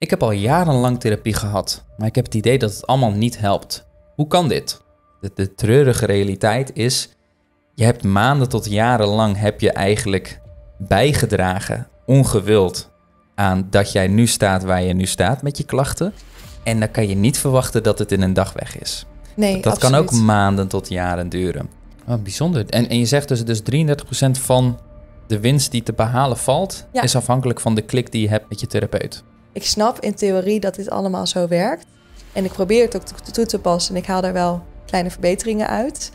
Ik heb al jarenlang therapie gehad, maar ik heb het idee dat het allemaal niet helpt. Hoe kan dit? De, treurige realiteit is, je hebt maanden tot jarenlang heb je eigenlijk bijgedragen, ongewild, aan dat jij nu staat waar je nu staat met je klachten. En dan kan je niet verwachten dat het in een dag weg is. Nee, dat kan ook maanden tot jaren duren. Oh, bijzonder. En, en je zegt dus, dus 33% van de winst die te behalen valt, is afhankelijk van de klik die je hebt met je therapeut. Ik snap in theorie dat dit allemaal zo werkt. En ik probeer het ook toe te passen. En ik haal daar wel kleine verbeteringen uit.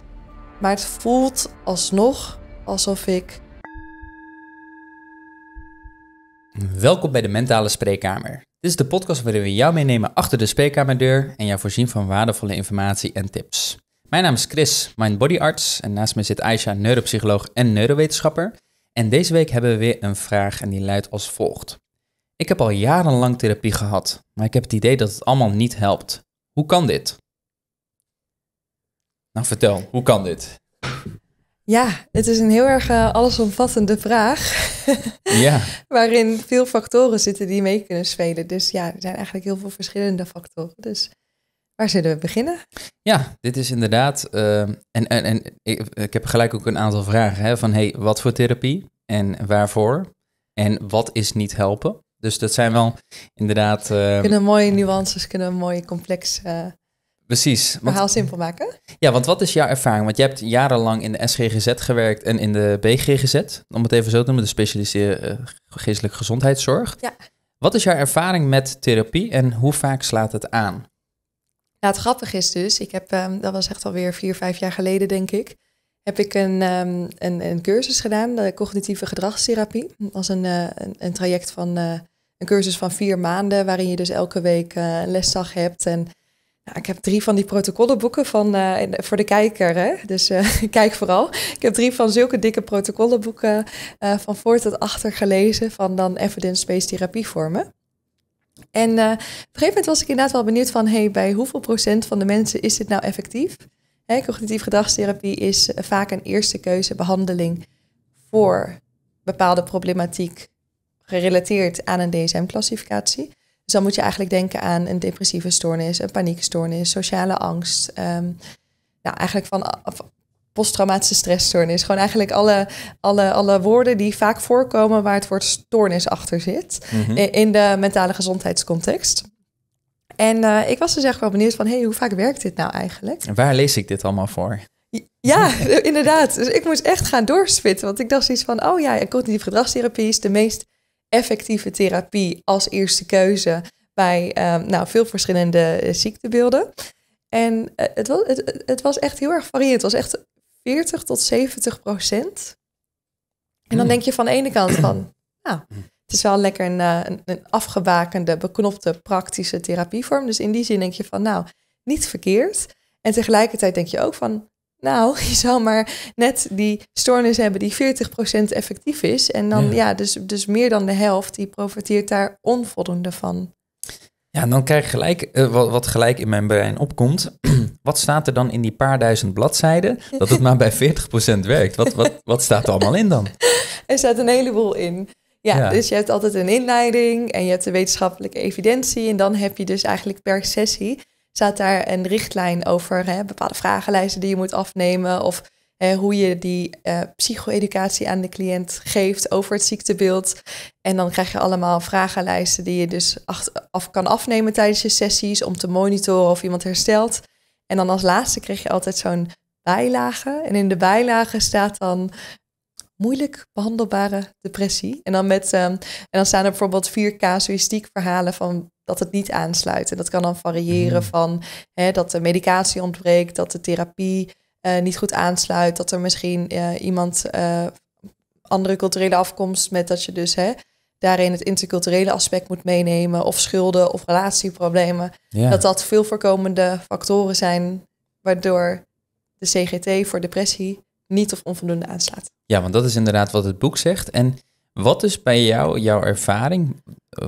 Maar het voelt alsnog alsof ik. Welkom bij de Mentale Spreekkamer. Dit is de podcast waarin we jou meenemen achter de spreekkamerdeur en jou voorzien van waardevolle informatie en tips. Mijn naam is Chris, mijn bodyarts. En naast me zit Aisha, neuropsycholoog en neurowetenschapper. En deze week hebben we weer een vraag en die luidt als volgt. Ik heb al jarenlang therapie gehad, maar ik heb het idee dat het allemaal niet helpt. Hoe kan dit? Nou, vertel, hoe kan dit? Ja, het is een heel erg eh, allesomvattende vraag. ja. Waarin veel factoren zitten die mee kunnen spelen. Dus ja, er zijn eigenlijk heel veel verschillende factoren. Dus waar zullen we beginnen? Ja, dit is inderdaad. Ehm, en en, en ik, heb gelijk ook een aantal vragen. Hè, van hey, wat voor therapie en waarvoor? En wat is niet helpen? Dus dat zijn wel inderdaad. Uh, kunnen mooie nuances, kunnen een mooie complex. Eh, precies. Verhaal simpel maken. Ja, want wat is jouw ervaring? Want je hebt jarenlang in de SGGZ gewerkt en in de BGGZ, om het even zo te noemen, de specialiseerde eh, geestelijke gezondheidszorg. Ja. Wat is jouw ervaring met therapie en hoe vaak slaat het aan? Nou, het grappige is dus, ik heb, ehm, dat was echt alweer vier, vijf jaar geleden, denk ik heb ik een, ehm, een, een, cursus gedaan, de cognitieve gedragstherapie. Dat was een, een, traject van een cursus van vier maanden, waarin je dus elke week eh, een lesdag hebt. En nou, ik heb drie van die protocollenboeken van, eh, voor de kijker, hè? dus eh, kijk vooral. Ik heb drie van zulke dikke protocollenboeken van voor tot achter gelezen van dan evidence-based therapievormen. En op een gegeven moment was ik inderdaad wel benieuwd van, hey, bij hoeveel procent van de mensen is dit nou effectief? Hè, cognitief gedragstherapie is vaak een eerste keuze behandeling voor bepaalde problematiek gerelateerd aan een DSM-classificatie. Dus dan moet je eigenlijk denken aan een depressieve stoornis, een paniekstoornis, sociale angst. nou, eigenlijk eh, van posttraumatische stressstoornis. Gewoon eigenlijk alle, alle, alle woorden die vaak voorkomen waar het woord stoornis achter zit mhm. eh, in de mentale gezondheidscontext. En eh, ik was dus echt wel benieuwd van, hey, hoe vaak werkt dit nou eigenlijk? En waar lees ik dit allemaal voor? Ja, inderdaad. Dus ik moest echt gaan doorspitten. Want ik dacht zoiets van, oh ja, cognitieve gedragstherapie is de meest effectieve therapie als eerste keuze bij ehm, nou, veel verschillende eh, ziektebeelden. En eh, het, was, het, het, was echt heel erg variërend. Het was echt 40 tot 70 procent. En dan hmm. denk je van de ene kant van, nou, het is wel lekker een, eh, een, een afgebakende, beknopte, praktische therapievorm. Dus in die zin denk je van, nou, niet verkeerd. En tegelijkertijd denk je ook van, nou, je zal maar net die stoornis hebben die 40% effectief is. En dan, ja, dus, dus meer dan de helft, die profiteert daar onvoldoende van. Ja, en dan krijg gelijk, eh, wat, wat, gelijk in mijn brein opkomt. wat staat er dan in die paar duizend bladzijden dat het maar bij 40% werkt? Wat, wat, wat staat er allemaal in dan? Er staat een heleboel in. Ja, ja, dus je hebt altijd een inleiding en je hebt de wetenschappelijke evidentie. En dan heb je dus eigenlijk per sessie staat daar een richtlijn over hè, bepaalde vragenlijsten die je moet afnemen. Of hè, hoe je die uh, psycho-educatie aan de cliënt geeft over het ziektebeeld. En dan krijg je allemaal vragenlijsten die je dus af kan afnemen tijdens je sessies om te monitoren of iemand herstelt. En dan als laatste krijg je altijd zo'n bijlage. En in de bijlage staat dan moeilijk behandelbare depressie. En dan, met, ehm, en dan staan er bijvoorbeeld vier casuïstiek verhalen van dat het niet aansluit. En dat kan dan variëren mhm. van hè, dat de medicatie ontbreekt, dat de therapie eh, niet goed aansluit, dat er misschien eh, iemand eh, andere culturele afkomst met dat je dus hè, daarin het interculturele aspect moet meenemen, of schulden of relatieproblemen. Dat dat veel voorkomende factoren zijn waardoor de CGT voor depressie niet of onvoldoende aanslaat. Ja, want dat is inderdaad wat het boek zegt. En wat is bij jou jouw ervaring eh,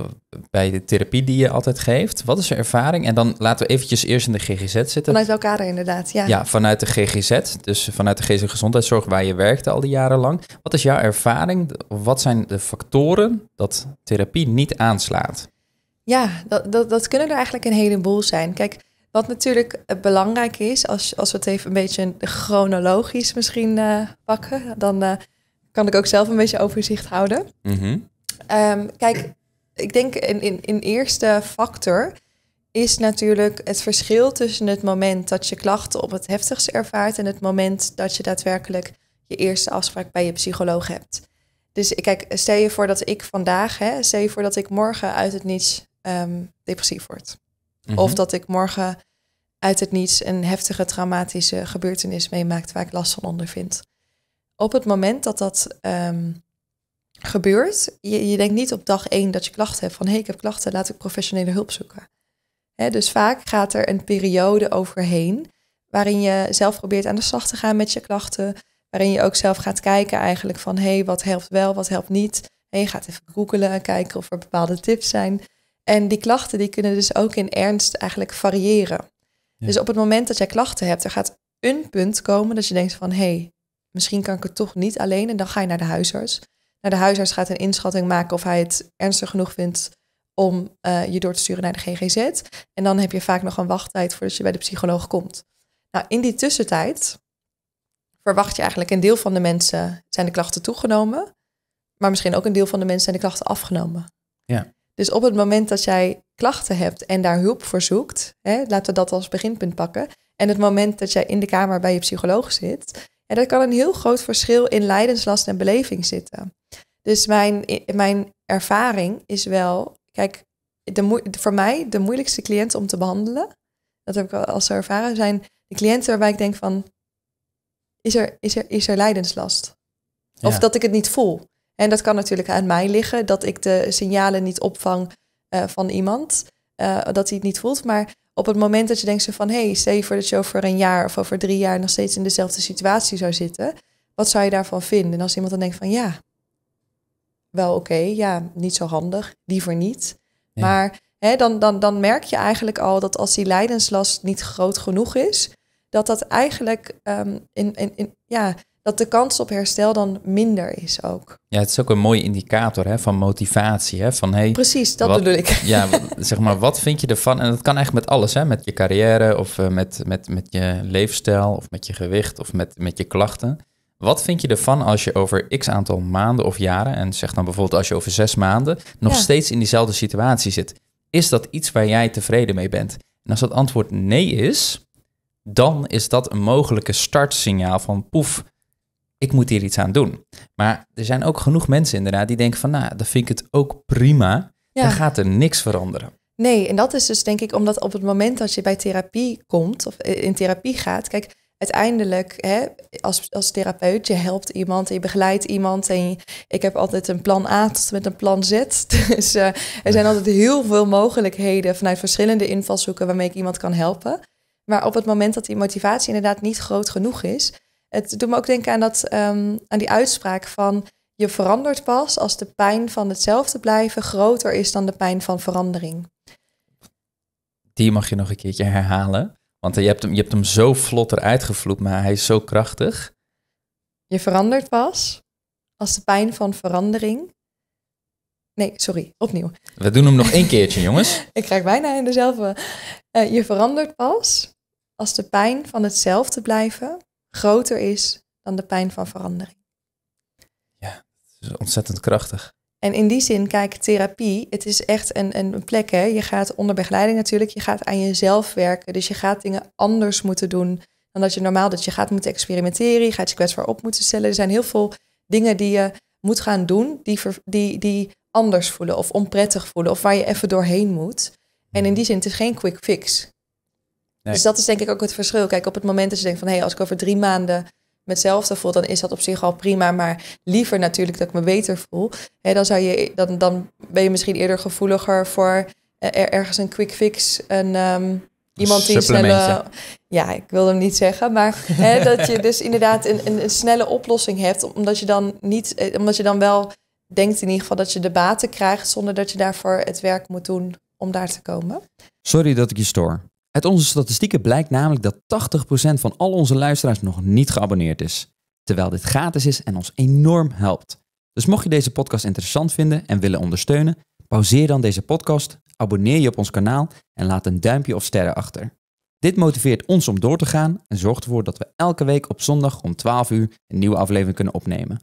bij de therapie die je altijd geeft? Wat is er ervaring? En dan laten we eventjes eerst in de GGZ zitten. Vanuit elkaar inderdaad, ja. Ja, vanuit de GGZ, dus vanuit de geestelijke gezondheidszorg waar je werkte al die jaren lang. Wat is jouw ervaring? Wat zijn de factoren dat therapie niet aanslaat? Ja, dat, dat, dat kunnen er eigenlijk een heleboel zijn. Kijk, wat natuurlijk eh, belangrijk is, als, als we het even een beetje chronologisch misschien eh, pakken, dan kan ik ook zelf een beetje overzicht houden. Mhm. Ehm, kijk, ik denk een, in, in eerste factor is natuurlijk het verschil tussen het moment dat je klachten op het heftigst ervaart en het moment dat je daadwerkelijk je eerste afspraak bij je psycholoog hebt. Dus kijk, stel je voor dat ik vandaag, hè, stel je voor dat ik morgen uit het niets ehm, depressief word. Mhm. Of dat ik morgen uit het niets een heftige traumatische gebeurtenis meemaakt waar ik last van ondervind op het moment dat dat ehm, gebeurt, je, je denkt niet op dag één dat je klachten hebt van hé, hey, ik heb klachten, laat ik professionele hulp zoeken. dus vaak gaat er een periode overheen waarin je zelf probeert aan de slag te gaan met je klachten, waarin je ook zelf gaat kijken eigenlijk van hé, hey, wat helpt wel, wat helpt niet. En je gaat even googelen kijken of er bepaalde tips zijn. En die klachten die kunnen dus ook in ernst eigenlijk variëren. Dus op het moment dat jij klachten hebt, er gaat een punt komen dat je denkt van hé, hey, misschien kan ik het toch niet alleen. En dan ga je naar de huisarts. Naar de huisarts gaat een inschatting maken of hij het ernstig genoeg vindt om eh, je door te sturen naar de GGZ. En dan heb je vaak nog een wachttijd voordat je bij de psycholoog komt. Nou, in die tussentijd verwacht je eigenlijk een deel van de mensen zijn de klachten toegenomen, maar misschien ook een deel van de mensen zijn de klachten afgenomen. Ja. Dus op het moment dat jij klachten hebt en daar hulp voor zoekt, hè, laten we dat als beginpunt pakken. En het moment dat jij in de kamer bij je psycholoog zit, en dat kan een heel groot verschil in lijdenslast en beleving zitten. Dus mijn, mijn ervaring is wel, kijk, de, voor mij de moeilijkste cliënten om te behandelen, dat heb ik al zo ervaren, zijn de cliënten waarbij ik denk van, is er, is er, is er lijdenslast? Of dat ik het niet voel. En dat kan natuurlijk aan mij liggen, dat ik de signalen niet opvang eh, van iemand, eh, dat hij het niet voelt. Maar op het moment dat je denkt van hé, hey, stel je voor dat je over een jaar of over drie jaar nog steeds in dezelfde situatie zou zitten, wat zou je daarvan vinden? En als iemand dan denkt van ja, wel oké, ja, niet zo handig, liever niet. Maar hè, dan, dan, dan merk je eigenlijk al dat als die lijdenslast niet groot genoeg is, dat dat eigenlijk ehm, in, in, in, ja, dat de kans op herstel dan minder is ook. Ja, het is ook een mooie indicator hè, van motivatie. Hè, van, hey, Precies, dat wat, bedoel ik. Ja, zeg maar, wat vind je ervan? En dat kan echt met alles, hè, met je carrière of eh, met, met, met je leefstijl of met je gewicht of met, met je klachten. Wat vind je ervan als je over x aantal maanden of jaren, en zeg dan bijvoorbeeld als je over zes maanden, nog steeds in diezelfde situatie zit? Is dat iets waar jij tevreden mee bent? En als dat antwoord nee is, dan is dat een mogelijke startsignaal van poef, ik moet hier iets aan doen. Maar er zijn ook genoeg mensen inderdaad die denken van, nou, dan vind ik het ook prima. Ja. Dan gaat er niks veranderen. Nee, en dat is dus denk ik omdat op het moment dat je bij therapie komt of eh, in therapie gaat, kijk, uiteindelijk hè, als, als therapeut, je helpt iemand, je begeleidt iemand en ik heb altijd een plan A tot met een plan Z. Dus eh, er zijn altijd heel veel mogelijkheden vanuit verschillende invalshoeken waarmee ik iemand kan helpen. Maar op het moment dat die motivatie inderdaad niet groot genoeg is, het doet me ook denken aan, dat, ehm, aan die uitspraak van je verandert pas als de pijn van hetzelfde blijven groter is dan de pijn van verandering. Die mag je nog een keertje herhalen. Want je hebt hem, je hebt hem zo vlot eruit maar hij is zo krachtig. Je verandert pas als de pijn van verandering. Nee, sorry, opnieuw. We doen hem nog één keertje, jongens. Ik krijg bijna in dezelfde. Eh, je verandert pas als de pijn van hetzelfde blijven groter is dan de pijn van verandering. Ja, het is ontzettend krachtig. En in die zin, kijk, therapie, het is echt een, een plek. Hè? Je gaat onder begeleiding natuurlijk, je gaat aan jezelf werken. Dus je gaat dingen anders moeten doen dan dat je normaal dat Je gaat moeten experimenteren, je gaat je kwetsbaar op moeten stellen. Er zijn heel veel dingen die je moet gaan doen, die, die, die anders voelen of onprettig voelen of waar je even doorheen moet. En in mhm. die zin, het is geen quick fix. Dus dat is denk ik ook het verschil. Kijk, op het moment dat je denkt van... hé, hey, als ik over drie maanden hetzelfde voel... dan is dat op zich al prima. Maar liever natuurlijk dat ik me beter voel. Hè, dan, zou je, dan, dan ben je misschien eerder gevoeliger voor... Eh, ergens een quick fix, een... Ehm, iemand die snelle. Ja, ik wil hem niet zeggen. Maar hè, dat je dus inderdaad een, een, een, snelle oplossing hebt. Omdat je dan niet. Eh, omdat je dan wel denkt in ieder geval dat je de baten krijgt. Zonder dat je daarvoor het werk moet doen om daar te komen. Sorry dat ik je stoor. Uit onze statistieken blijkt namelijk dat 80% van al onze luisteraars nog niet geabonneerd is. Terwijl dit gratis is en ons enorm helpt. Dus mocht je deze podcast interessant vinden en willen ondersteunen, pauzeer dan deze podcast, abonneer je op ons kanaal en laat een duimpje of sterren achter. Dit motiveert ons om door te gaan en zorgt ervoor dat we elke week op zondag om 12 uur een nieuwe aflevering kunnen opnemen.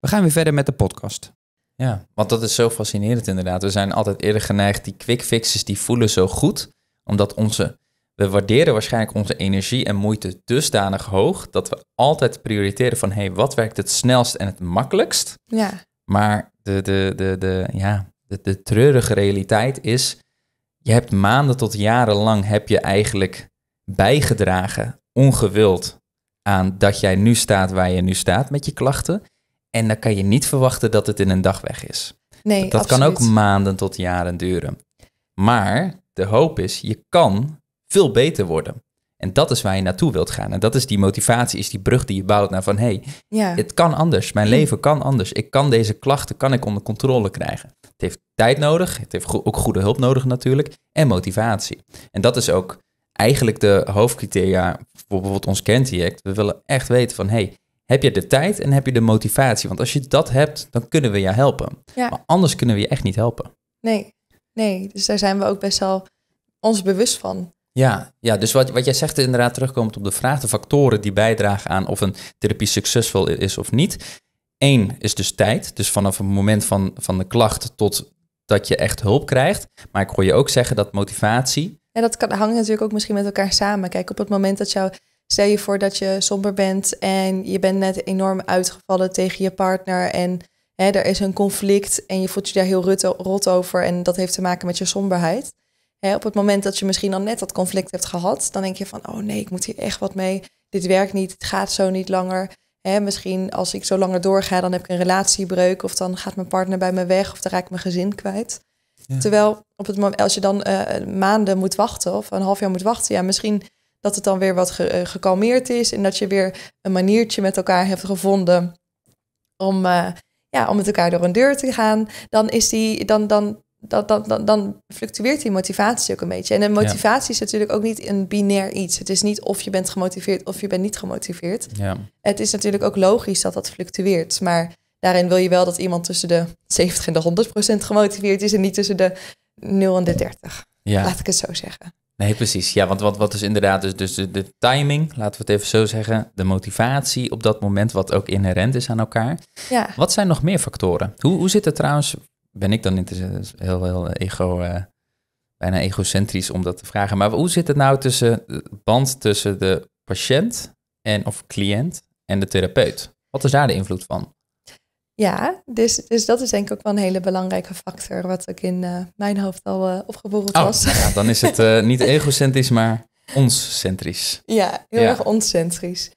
We gaan weer verder met de podcast. Ja, want dat is zo fascinerend inderdaad. We zijn altijd eerder geneigd, die quick fixes die voelen zo goed, omdat onze we waarderen waarschijnlijk onze energie en moeite dusdanig hoog dat we altijd prioriteren van hé, hey, wat werkt het snelst en het makkelijkst? Ja. Maar de, de, de, de, ja, de, de treurige realiteit is, je hebt maanden tot jaren lang heb je eigenlijk bijgedragen, ongewild, aan dat jij nu staat waar je nu staat met je klachten. En dan kan je niet verwachten dat het in een dag weg is. Nee, dat kan ook maanden tot jaren duren. Maar de hoop is, je kan veel beter worden. En dat is waar je naartoe wilt gaan. En dat is die motivatie, is die brug die je bouwt naar van hé, hey, ja. het kan anders. Mijn mm. leven kan anders. Ik kan deze klachten kan ik onder controle krijgen. Het heeft tijd nodig. Het heeft ook goede hulp nodig natuurlijk. En motivatie. En dat is ook eigenlijk de hoofdcriteria voor bijvoorbeeld ons Canty We willen echt weten van hey, heb je de tijd en heb je de motivatie? Want als je dat hebt, dan kunnen we je helpen. Maar anders kunnen we je echt niet helpen. Nee, nee. Dus daar zijn we ook best wel ons bewust van. Ja, ja dus wat, wat jij zegt inderdaad terugkomt op de vraag, de factoren die bijdragen aan of een therapie succesvol is of niet. Eén is dus tijd, dus vanaf het moment van, van de klacht tot dat je echt hulp krijgt. Maar ik hoor je ook zeggen dat motivatie... En dat kan, hangt natuurlijk ook misschien met elkaar samen. Kijk, op het moment dat jou... Stel je voor dat je somber bent en je bent net enorm uitgevallen tegen je partner en hè, er is een conflict en je voelt je daar heel rot over en dat heeft te maken met je somberheid Hè, op het moment dat je misschien al net dat conflict hebt gehad, dan denk je van, oh nee, ik moet hier echt wat mee. Dit werkt niet, het gaat zo niet langer. Hè, misschien als ik zo langer doorga, dan heb ik een relatiebreuk of dan gaat mijn partner bij me weg of dan raak ik mijn gezin kwijt. Terwijl op het als je dan eh, eh, maanden moet wachten of een half jaar moet wachten, ja, misschien dat het dan weer wat ge, eh, gekalmeerd is en dat je weer een maniertje met elkaar hebt gevonden om, ja, om met elkaar door een deur te gaan, dan, is die, dan, dan dan fluctueert die motivatie ook een beetje. En een motivatie is natuurlijk ook niet een binair iets. Het is niet of je bent gemotiveerd of je bent niet gemotiveerd. Ja. Het is natuurlijk ook logisch dat dat fluctueert. Maar daarin wil je wel dat iemand tussen de 70 en de 100 procent gemotiveerd is en niet tussen de 0 en de 30. Ja. Laat ik het zo zeggen. Nee, precies. Ja, want wat, wat is inderdaad dus, dus de, de, timing, laten we het even zo zeggen, de motivatie op dat moment, wat ook inherent is aan elkaar. Ja. Wat zijn nog meer factoren? Hoe, hoe zit het trouwens ben ik dan in te dus, eh, heel, heel eh, ego, eh, bijna egocentrisch om dat te vragen. Maar hoe zit het nou tussen de band tussen de patiënt en of cliënt en de therapeut? Wat is daar de invloed van? Ja, dus, dus dat is denk ik ook wel een hele belangrijke factor, wat ook in mijn hoofd al uh, was. Nou ja, dan is het niet egocentrisch, maar onscentrisch. Ja, heel erg onscentrisch.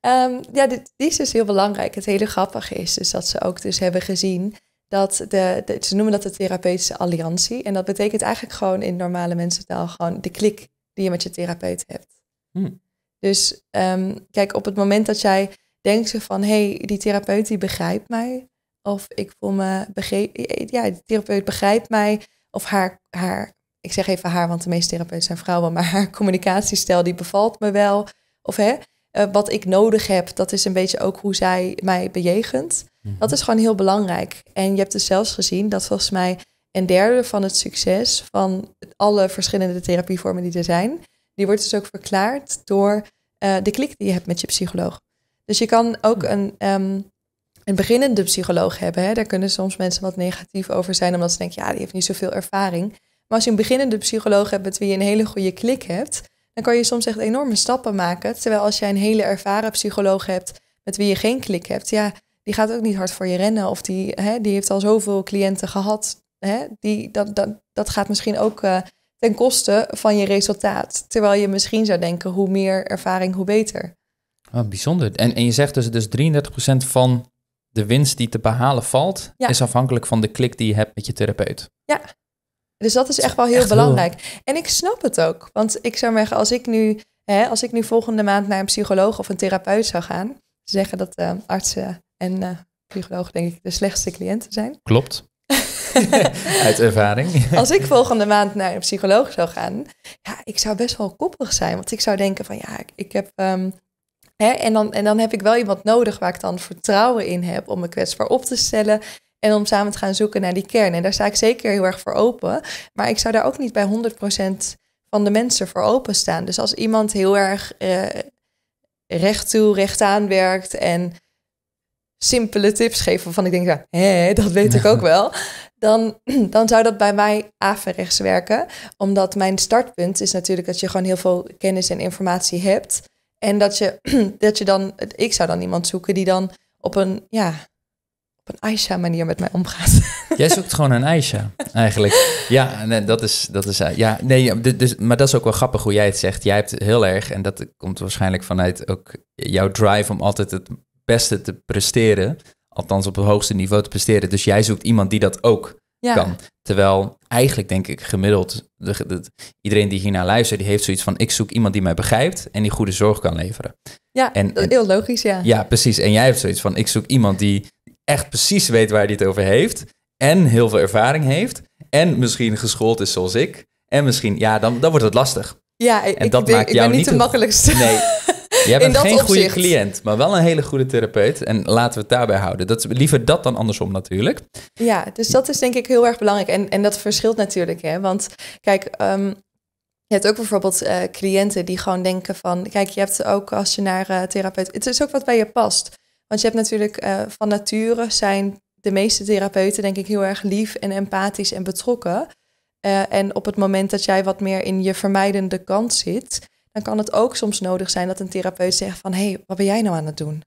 Um, ja, dit, die is dus heel belangrijk. Het hele grappige is dus dat ze ook dus hebben gezien dat de, ze noemen dat de therapeutische alliantie. En dat betekent eigenlijk gewoon in normale mensentaal gewoon de klik die je met je therapeut hebt. Hmm. Dus ehm, kijk, op het moment dat jij denkt van hé, hey, die therapeut die begrijpt mij. Of ik voel me begrepen. Ja, die therapeut begrijpt mij. Of haar, haar, ik zeg even haar, want de meeste therapeuten zijn vrouwen, maar haar communicatiestijl die bevalt me wel. Of hè, eh, wat ik nodig heb, dat is een beetje ook hoe zij mij bejegent. Mhm. Dat is gewoon heel belangrijk. En je hebt dus zelfs gezien dat volgens mij een derde van het succes van alle verschillende therapievormen die er zijn, die wordt dus ook verklaard door eh, de klik die je hebt met je psycholoog. Dus je kan ook een, um, een beginnende psycholoog hebben. Hè. Daar kunnen soms mensen wat negatief over zijn, omdat ze denken, ja, die heeft niet zoveel ervaring. Maar als je een beginnende psycholoog hebt met wie je een hele goede klik hebt, dan kan je soms echt enorme stappen maken. Terwijl als jij een hele ervaren psycholoog hebt met wie je geen klik hebt, ja, die gaat ook niet hard voor je rennen. Of die, hè, die heeft al zoveel cliënten gehad. Hè, die, dat, dat, dat gaat misschien ook eh, ten koste van je resultaat. Terwijl je misschien zou denken, hoe meer ervaring, hoe beter. Oh, bijzonder. En, en je zegt dus, dus 33% van de winst die te behalen valt, is afhankelijk van de klik die je hebt met je therapeut. Ja, dus dat is echt wel heel belangrijk. En ik snap het ook. Want ik zou zeggen, als ik nu, hè, als ik nu volgende maand naar een psycholoog of een therapeut zou gaan, zeggen dat uh, artsen en uh, eh, psychologen denk ik de slechtste cliënten zijn. Klopt. Uit ervaring. Als ik volgende maand naar een psycholoog zou gaan, ja, ik zou best wel koppig zijn. Want ik zou denken van ja, ik, heb. Ehm, hè, en, dan, en dan heb ik wel iemand nodig waar ik dan vertrouwen in heb om me kwetsbaar op te stellen. En om samen te gaan zoeken naar die kern. En daar sta ik zeker heel erg voor open. Maar ik zou daar ook niet bij 100% van de mensen voor openstaan. Dus als iemand heel erg eh, recht toe, recht aan werkt en simpele tips geven waarvan ik denk, ja, hé, dat weet ik ook wel. Dan, dan zou dat bij mij averechts werken. Omdat mijn startpunt is natuurlijk dat je gewoon heel veel kennis en informatie hebt. En dat je, dat je dan, ik zou dan iemand zoeken die dan op een, ja, op een Aisha manier met mij omgaat. Jij zoekt gewoon een Aisha, eigenlijk. Ja, nee, dat is, dat is, ja, nee, dus, maar dat is ook wel grappig hoe jij het zegt. Jij hebt heel erg, en dat komt waarschijnlijk vanuit ook jouw drive om altijd het beste te presteren. Althans, op het hoogste niveau te presteren. Dus jij zoekt iemand die dat ook kan. Terwijl eigenlijk denk ik gemiddeld, de, iedereen die hiernaar luistert, die heeft zoiets van ik zoek iemand die mij begrijpt en die goede zorg kan leveren. Ja, en, heel logisch, ja. Ja, precies. En jij hebt zoiets van ik zoek iemand die echt precies weet waar hij het over heeft en heel veel ervaring heeft en misschien geschoold is zoals ik en misschien, ja, dan, dan wordt het lastig. Ja, en ik, dat ik, maakt ben niet, niet de makkelijkste. Nee, Jij bent geen goede cliënt, maar wel een hele goede therapeut. En laten we het daarbij houden. Dat, liever dat dan andersom natuurlijk. Ja, dus dat is denk ik heel erg belangrijk. En, en dat verschilt natuurlijk. Hè? Want kijk, ehm, je hebt ook bijvoorbeeld eh, cliënten die gewoon denken van... Kijk, je hebt ook als je naar eh, therapeut... Het is ook wat bij je past. Want je hebt natuurlijk eh, van nature zijn de meeste therapeuten denk ik heel erg lief en empathisch en betrokken. en op het moment dat jij wat meer in je vermijdende kant zit, dan kan het ook soms nodig zijn dat een therapeut zegt van hé, hey, wat ben jij nou aan het doen?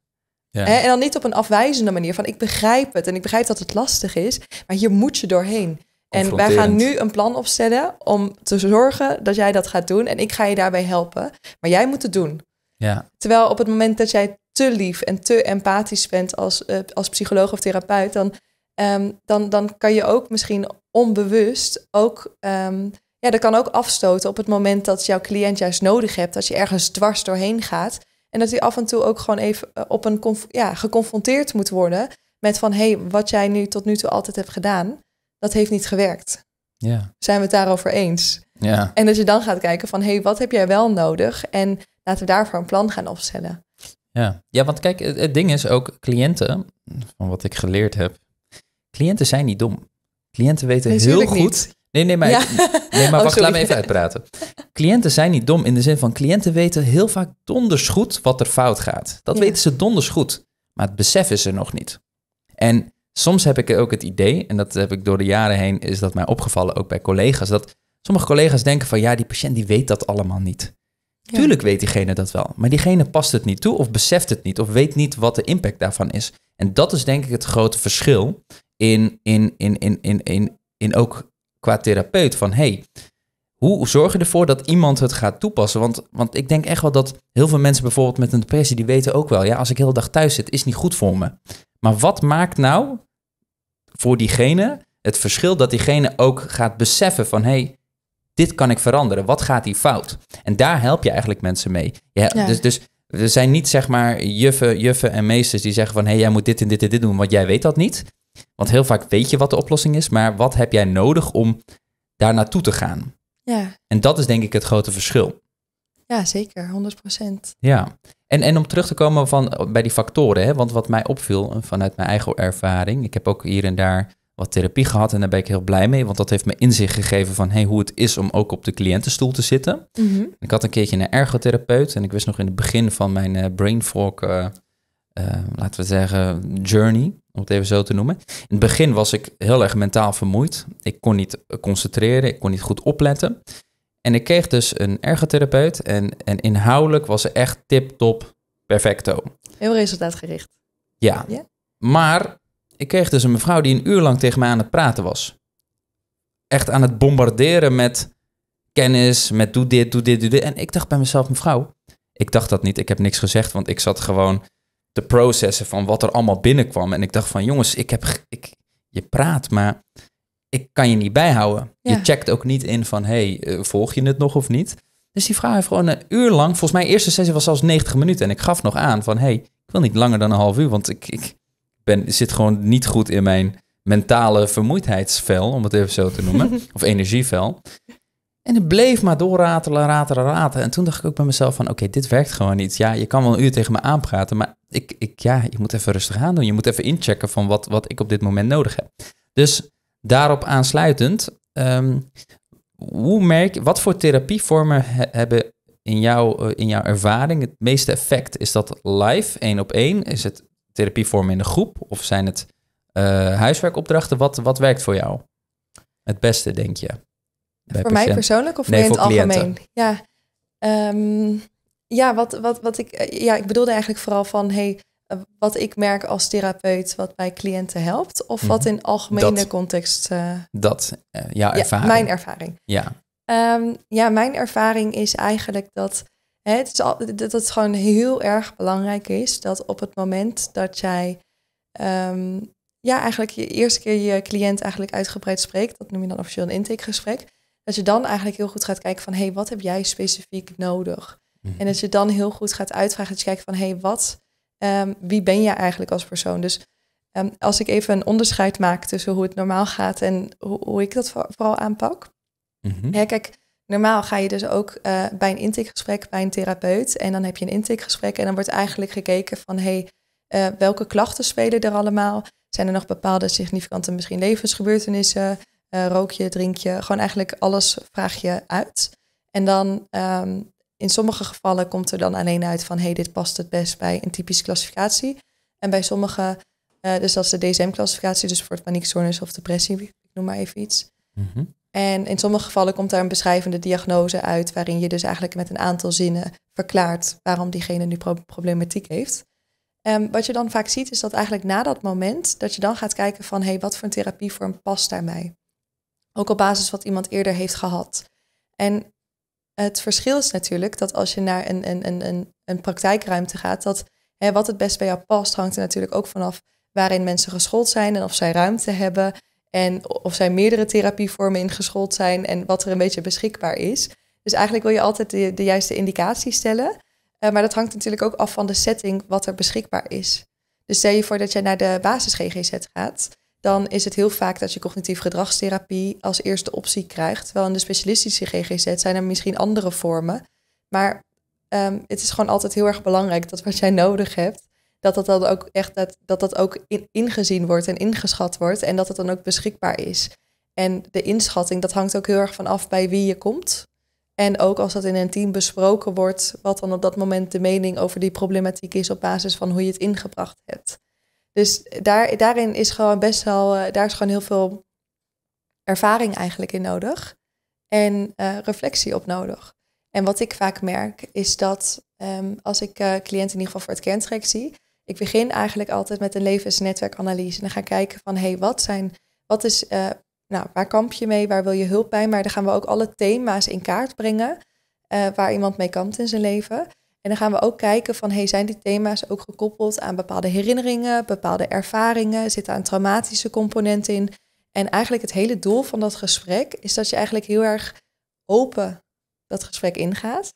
Ja. En dan niet op een afwijzende manier van ik begrijp het en ik begrijp dat het lastig is, maar hier moet je doorheen. En wij gaan nu een plan opstellen om te zorgen dat jij dat gaat doen en ik ga je daarbij helpen, maar jij moet het doen. Ja. Terwijl op het moment dat jij te lief en te empathisch bent als, eh, als psycholoog of therapeut, dan, ehm, dan, dan kan je ook misschien onbewust ook ehm, ja, dat kan ook afstoten op het moment dat jouw cliënt juist nodig hebt, dat je ergens dwars doorheen gaat. En dat hij af en toe ook gewoon even eh, op een ja, geconfronteerd moet worden met van hé, hey, wat jij nu tot nu toe altijd hebt gedaan, dat heeft niet gewerkt. Ja. Zijn we het daarover eens? Ja. En dat je dan gaat kijken van hé, hey, wat heb jij wel nodig? En laten we daarvoor een plan gaan opstellen. Ja, ja want kijk, het ding is ook cliënten, van wat ik geleerd heb, cliënten zijn niet dom. Cliënten weten heel goed Nee, nee, maar, nee, maar oh, wacht, laat me even uitpraten. Cliënten zijn niet dom in de zin van cliënten weten heel vaak donders goed wat er fout gaat. Dat weten ze donders goed, maar het besef is er nog niet. En soms heb ik ook het idee, en dat heb ik door de jaren heen, is dat mij opgevallen, ook bij collega's, dat sommige collega's denken van ja, die patiënt die weet dat allemaal niet. Tuurlijk weet diegene dat wel, maar diegene past het niet toe of beseft het niet of weet niet wat de impact daarvan is. En dat is denk ik het grote verschil in, in, in, in, in, in, in ook qua therapeut van hey, hoe zorg je ervoor dat iemand het gaat toepassen? Want, want ik denk echt wel dat heel veel mensen bijvoorbeeld met een depressie, die weten ook wel, ja, als ik heel dag thuis zit, is niet goed voor me. Maar wat maakt nou voor diegene het verschil dat diegene ook gaat beseffen van hey, dit kan ik veranderen, wat gaat die fout? En daar help je eigenlijk mensen mee. Ja, Dus, dus er zijn niet zeg maar juffen, juffen en meesters die zeggen van hé, hey, jij moet dit en dit en dit doen, want jij weet dat niet. Want heel vaak weet je wat de oplossing is, maar wat heb jij nodig om daar naartoe te gaan? Ja. En dat is denk ik het grote verschil. Ja, zeker, 100%. Ja. En, en om terug te komen van, bij die factoren, hè, want wat mij opviel eh, vanuit mijn eigen ervaring, ik heb ook hier en daar wat therapie gehad en daar ben ik heel blij mee, want dat heeft me inzicht gegeven van hey, hoe het is om ook op de cliëntenstoel te zitten. Mhm. Ik had een keertje een ergotherapeut en ik wist nog in het begin van mijn eh, brain eh, Ehm, laten we zeggen, journey, om het even zo te noemen. In het begin was ik heel erg mentaal vermoeid. Ik kon niet concentreren, ik kon niet goed opletten. En ik kreeg dus een ergotherapeut en, en inhoudelijk was ze echt tip-top perfecto. Heel resultaatgericht. Ja. Maar ik kreeg dus een mevrouw die een uur lang tegen mij aan het praten was. Echt aan het bombarderen met kennis, met doe dit, doe dit, doe dit. En ik dacht bij mezelf, mevrouw, ik dacht dat niet. Ik heb niks gezegd, want ik zat gewoon te processen van wat er allemaal binnenkwam. En ik dacht van, jongens, ik heb, ik, je praat, maar ik kan je niet bijhouden. Je checkt ook niet in van, hey, eh, volg je het nog of niet? Dus die vrouw heeft gewoon een uur lang, volgens mij eerste sessie was zelfs 90 minuten. En ik gaf nog aan van, hey, ik wil niet langer dan een half uur, want ik, ik ben, zit gewoon niet goed in mijn mentale vermoeidheidsvel, om het even zo te noemen, of energievel. En het bleef maar doorratelen, ratelen, ratelen. En toen dacht ik ook bij mezelf van, oké, dit werkt gewoon niet. Ja, je kan wel een uur tegen me aanpraten, maar ik, ik, ja, je moet even rustig aan doen. Je moet even inchecken van wat, wat ik op dit moment nodig heb. Dus daarop aansluitend, ehm, hoe merk, wat voor therapievormen hebben in, jou, eh, in jouw ervaring het meeste effect? Is dat live, één op één? Is het therapievormen in de groep? Of zijn het eh, huiswerkopdrachten? Wat, wat werkt voor jou het beste, denk je? voor mij persoonlijk of nee, in het algemeen? Ja. Ehm, ja, wat, wat, wat ik, eh, ja, ik bedoelde eigenlijk vooral van hey, eh, wat ik merk als therapeut, wat bij cliënten helpt, of wat mhm. in algemene context. Eh, dat, Ja, mijn ervaring. Ja. Ehm, ja, mijn ervaring is eigenlijk dat hè, het, is al, dat het gewoon heel erg belangrijk is dat op het moment dat jij um, ja, eigenlijk je eerste keer je cliënt eigenlijk uitgebreid spreekt, dat noem je dan officieel een intakegesprek, dat je dan eigenlijk heel goed gaat kijken van hé, hey, wat heb jij specifiek nodig? Mhm. En dat je dan heel goed gaat uitvragen, dat je kijkt van hé, hey, wat, ehm, wie ben jij eigenlijk als persoon? Dus ehm, als ik even een onderscheid maak tussen hoe het normaal gaat en hoe, hoe ik dat vooral aanpak. Mm ja, kijk, normaal ga je dus ook eh, bij een intakegesprek bij een therapeut en dan heb je een intakegesprek en dan wordt eigenlijk gekeken van hé, hey, eh, welke klachten spelen er allemaal? Zijn er nog bepaalde significante misschien levensgebeurtenissen? Uh, rook je, drink je, gewoon eigenlijk alles vraag je uit. En dan ehm, in sommige gevallen komt er dan alleen uit van hey, dit past het best bij een typische klassificatie. En bij sommige, eh, dus dat is de DSM-klassificatie, dus voor paniekstoornis of depressie, ik noem maar even iets. Mhm. En in sommige gevallen komt daar een beschrijvende diagnose uit, waarin je dus eigenlijk met een aantal zinnen verklaart waarom diegene nu problematiek heeft. Ehm, wat je dan vaak ziet, is dat eigenlijk na dat moment, dat je dan gaat kijken van hey, wat voor een therapievorm past daarbij? Ook op basis wat iemand eerder heeft gehad. En het verschil is natuurlijk dat als je naar een, een, een, een praktijkruimte gaat, dat hè, wat het best bij jou past, hangt er natuurlijk ook vanaf waarin mensen geschoold zijn en of zij ruimte hebben en of zij meerdere therapievormen ingeschoold zijn en wat er een beetje beschikbaar is. Dus eigenlijk wil je altijd de, de juiste indicatie stellen, eh, maar dat hangt natuurlijk ook af van de setting wat er beschikbaar is. Dus stel je voor dat jij naar de basis GGZ gaat, dan is het heel vaak dat je cognitief gedragstherapie als eerste optie krijgt. Terwijl in de specialistische GGZ zijn er misschien andere vormen. Maar ehm, het is gewoon altijd heel erg belangrijk dat wat jij nodig hebt, dat dat dan ook echt dat, dat, dat ook in, ingezien wordt en ingeschat wordt en dat het dan ook beschikbaar is. En de inschatting, dat hangt ook heel erg van af bij wie je komt. En ook als dat in een team besproken wordt, wat dan op dat moment de mening over die problematiek is op basis van hoe je het ingebracht hebt. Dus daar, daarin is gewoon best wel, eh, daar is gewoon heel veel ervaring eigenlijk in nodig. En eh, reflectie op nodig. En wat ik vaak merk is dat ehm, als ik uh, cliënten in ieder geval voor het kerntrek zie, ik begin eigenlijk altijd met een levensnetwerkanalyse. En dan ga ik kijken van hé, hey, wat zijn, wat is, nou, waar kamp je mee, waar wil je hulp bij? Maar dan gaan we ook alle thema's in kaart brengen waar iemand mee kampt in zijn leven. En dan gaan we ook kijken van, hey, zijn die thema's ook gekoppeld aan bepaalde herinneringen, bepaalde ervaringen? Zit daar een traumatische component in? En eigenlijk het hele doel van dat gesprek is dat je eigenlijk heel erg open dat gesprek ingaat.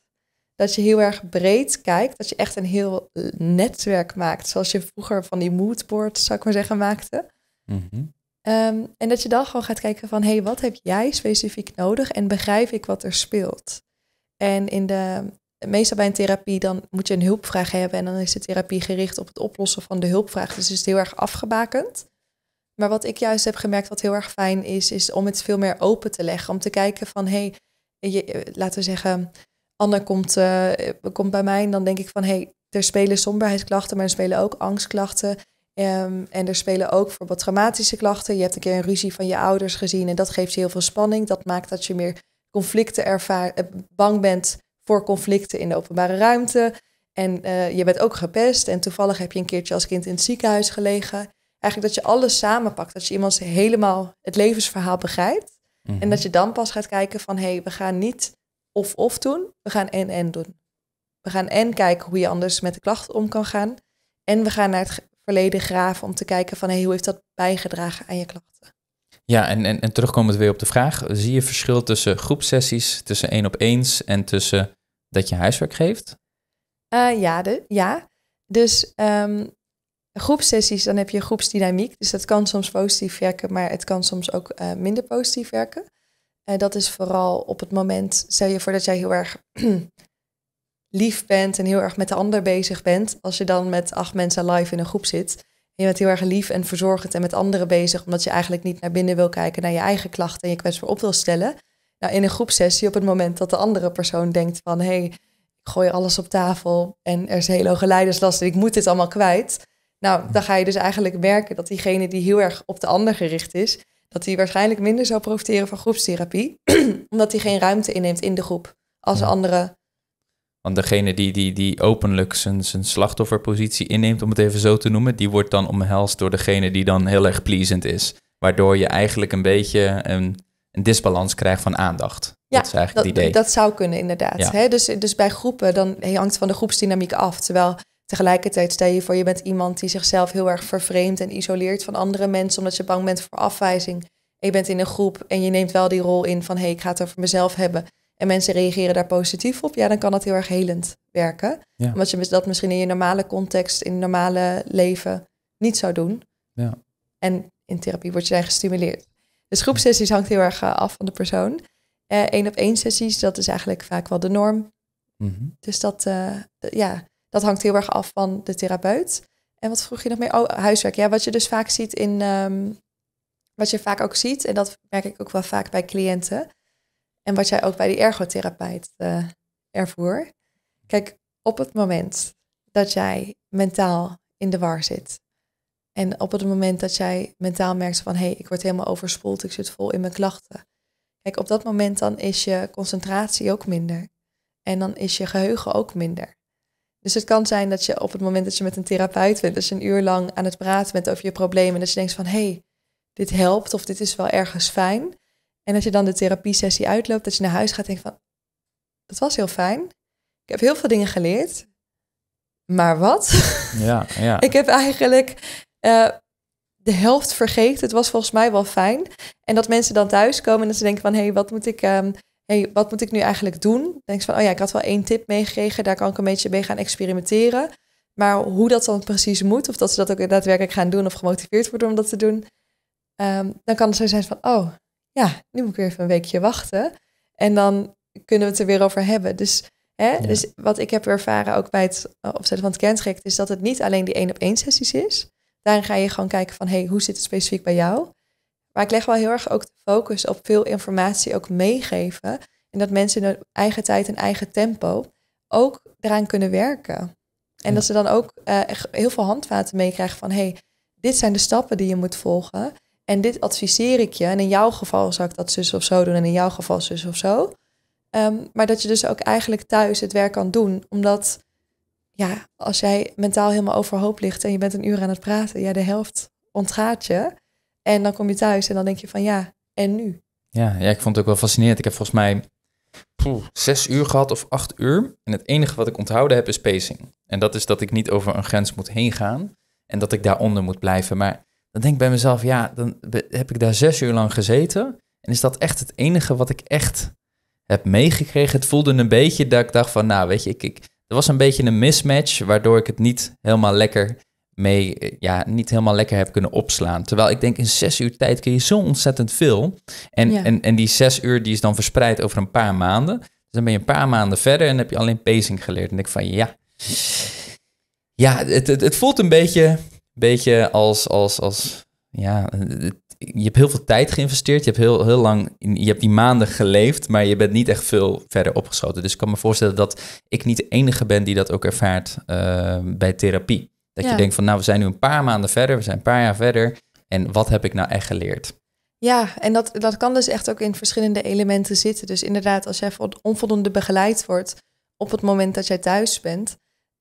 Dat je heel erg breed kijkt, dat je echt een heel eh, netwerk maakt, zoals je vroeger van die moodboard zou ik maar zeggen, maakte. Mhm. Ehm, en dat je dan gewoon gaat kijken van, hé, hey, wat heb jij specifiek nodig en begrijp ik wat er speelt? En in de meestal bij een therapie, dan moet je een hulpvraag hebben. En dan is de therapie gericht op het oplossen van de hulpvraag. Dus is heel erg afgebakend. Maar wat ik juist heb gemerkt, wat heel erg fijn is, is om het veel meer open te leggen. Om te kijken van, hé, laten we zeggen, Anne komt, eh, komt bij mij en dan denk ik van, hé, hey, er spelen somberheidsklachten, maar er spelen ook angstklachten. Ehm, en er spelen ook bijvoorbeeld traumatische klachten. Je hebt een keer een ruzie van je ouders gezien en dat geeft je heel veel spanning. Dat maakt dat je meer conflicten ervaart, eh, bang bent voor conflicten in de openbare ruimte. En eh, je bent ook gepest en toevallig heb je een keertje als kind in het ziekenhuis gelegen. Eigenlijk dat je alles samenpakt, dat je iemand helemaal het levensverhaal begrijpt. En mhm. dat je dan pas gaat kijken van hé, hey, we gaan niet of-of doen, we gaan en-en doen. We gaan en kijken hoe je anders met de klachten om kan gaan. En we gaan naar het verleden graven om te kijken van hé, hey, hoe heeft dat bijgedragen aan je klachten. Ja, en, en, en terugkomend weer op de vraag, zie je verschil tussen groepsessies, tussen één op eens en tussen dat je huiswerk geeft? Eh, ja, de, ja, dus um, groepsessies, dan heb je groepsdynamiek. Dus dat kan soms positief werken, maar het kan soms ook eh, minder positief werken. Uh, dat is vooral op het moment, stel je voor dat jij heel erg lief bent en heel erg met de ander bezig bent. Als je dan met acht mensen live in een groep zit, je bent heel erg lief en verzorgend en met anderen bezig, omdat je eigenlijk niet naar binnen wil kijken naar je eigen klachten en je kwetsbaar op wil stellen. Nou, in een groepsessie, op het moment dat de andere persoon denkt van hé, hey, ik gooi alles op tafel en er is heel hoge leiderslast en ik moet dit allemaal kwijt. Nou, dan ga je dus eigenlijk merken dat diegene die heel erg op de ander gericht is, dat die waarschijnlijk minder zou profiteren van groepstherapie, omdat hij geen ruimte inneemt in de groep als de andere want degene die, die, die openlijk zijn, zijn slachtofferpositie inneemt, om het even zo te noemen, die wordt dan omhelst door degene die dan heel erg pleasend is. Waardoor je eigenlijk een beetje een, een disbalans krijgt van aandacht. Ja, dat is eigenlijk het idee. Dat zou kunnen, inderdaad. Ja. dus, dus bij groepen, dan hangt van de groepsdynamiek af. Terwijl tegelijkertijd stel je voor, je bent iemand die zichzelf heel erg vervreemd en isoleert van andere mensen, omdat je bang bent voor afwijzing. En je bent in een groep en je neemt wel die rol in van hé, hey, ik ga het over mezelf hebben en mensen reageren daar positief op, ja, dan kan dat heel erg helend werken. Omdat je dat misschien in je normale context, in je normale leven niet zou doen. Ja. En in therapie word je daar gestimuleerd. Dus groepsessies hangt heel erg eh, af van de persoon. Eén eh, op één sessies, dat is eigenlijk vaak wel de norm. Mhm. Dus dat, eh, ja, dat hangt heel erg af van de therapeut. En wat vroeg je nog meer? Oh, huiswerk. Ja, wat je dus vaak ziet in. Ehm, wat je vaak ook ziet, en dat merk ik ook wel vaak bij cliënten, en wat jij ook bij die ergotherapeut uh, ervoer. Kijk, op het moment dat jij mentaal in de war zit. En op het moment dat jij mentaal merkt van hé, hey, ik word helemaal overspoeld, ik zit vol in mijn klachten. Kijk, op dat moment dan is je concentratie ook minder. En dan is je geheugen ook minder. Dus het kan zijn dat je op het moment dat je met een therapeut bent, dat je een uur lang aan het praten bent over je problemen, dat je denkt van hé, hey, dit helpt of dit is wel ergens fijn. En als je dan de therapiesessie uitloopt, dat je naar huis gaat en denkt van, dat was heel fijn. Ik heb heel veel dingen geleerd. Maar wat? Ja, ja. ik heb eigenlijk eh, de helft vergeten. Het was volgens mij wel fijn. En dat mensen dan thuiskomen en dat ze denken van, hé, hey, wat moet ik... Ehm, hey, wat moet ik nu eigenlijk doen? Dan denk je van, oh ja, ik had wel één tip meegekregen, daar kan ik een beetje mee gaan experimenteren. Maar hoe dat dan precies moet, of dat ze dat ook daadwerkelijk gaan doen of gemotiveerd worden om dat te doen, ehm, dan kan het zo zijn van, oh, ja, nu moet ik weer even een weekje wachten. En dan kunnen we het er weer over hebben. Dus, hè, dus wat ik heb ervaren ook bij het eh, opzetten van het kentraject... is dat het niet alleen die één op één sessies is. Daarin ga je gewoon kijken van, hey, hoe zit het specifiek bij jou? Maar ik leg wel heel erg ook de focus op veel informatie ook meegeven. En dat mensen in hun eigen tijd en eigen tempo ook eraan kunnen werken. En dat ze dan ook eh, echt heel veel handvaten meekrijgen van... hey, dit zijn de stappen die je moet volgen. En dit adviseer ik je. En in jouw geval zou ik dat zus of zo doen. En in jouw geval zus of zo. Ehm, maar dat je dus ook eigenlijk thuis het werk kan doen. Omdat ja, als jij mentaal helemaal overhoop ligt en je bent een uur aan het praten, ja, de helft ontgaat je. En dan kom je thuis en dan denk je van ja, en nu? Ja, ja ik vond het ook wel fascinerend. Ik heb volgens mij zes uur gehad of acht uur. En het enige wat ik onthouden heb is pacing. En dat is dat ik niet over een grens moet heen gaan en dat ik daaronder moet blijven. Maar dan denk ik bij mezelf, ja, dan heb ik daar zes uur lang gezeten. En is dat echt het enige wat ik echt heb meegekregen? Het voelde een beetje dat ik dacht van, nou weet je, ik, ik, er was een beetje een mismatch, waardoor ik het niet helemaal lekker mee, ja, niet helemaal lekker heb kunnen opslaan. Terwijl ik denk, in zes uur tijd kun je zo ontzettend veel. En, en, en die zes uur die is dan verspreid over een paar maanden. Dus dan ben je een paar maanden verder en heb je alleen pacing geleerd. En ik van, ja, ja, het, het, het, voelt een beetje beetje als, als, als ja, je hebt heel veel tijd geïnvesteerd. Je hebt heel, heel lang, je hebt die maanden geleefd, maar je bent niet echt veel verder opgeschoten. Dus ik kan me voorstellen dat ik niet de enige ben die dat ook ervaart ehm, bij therapie. Dat je denkt van, nou, we zijn nu een paar maanden verder, we zijn een paar jaar verder. En wat heb ik nou echt geleerd? Ja, en dat, dat kan dus echt ook in verschillende elementen zitten. Dus inderdaad, als jij onvoldoende begeleid wordt op het moment dat jij thuis bent,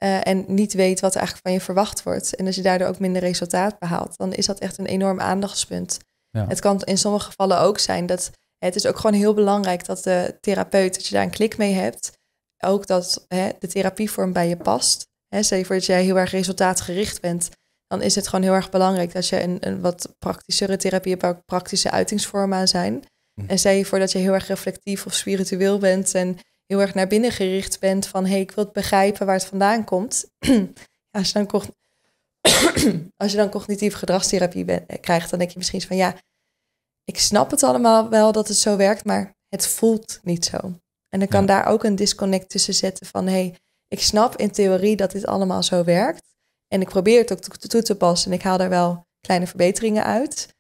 eh, en niet weet wat eigenlijk van je verwacht wordt. En als je daardoor ook minder resultaat behaalt, dan is dat echt een enorm aandachtspunt. Het kan in sommige gevallen ook zijn dat het is ook gewoon heel belangrijk dat de therapeut, dat je daar een klik mee hebt. Ook dat hè, de therapievorm bij je past. Hè, stel je voor dat jij heel erg resultaatgericht bent, dan is het gewoon heel erg belangrijk dat je een, wat praktischere therapie hebt, praktische uitingsvormen aan zijn. Hm. En stel je voor dat je heel erg reflectief of spiritueel bent en heel erg naar binnen gericht bent van hé, hey, ik wil het begrijpen waar het vandaan komt. als, je dan als je dan cognitieve gedragstherapie eh, krijgt, dan denk je misschien van ja, ik snap het allemaal wel dat het zo werkt, maar het voelt niet zo. En dan kan daar ook een disconnect tussen zetten van hé, hey, ik snap in theorie dat dit allemaal zo werkt. En ik probeer het ook toe te passen en ik haal daar wel kleine verbeteringen uit.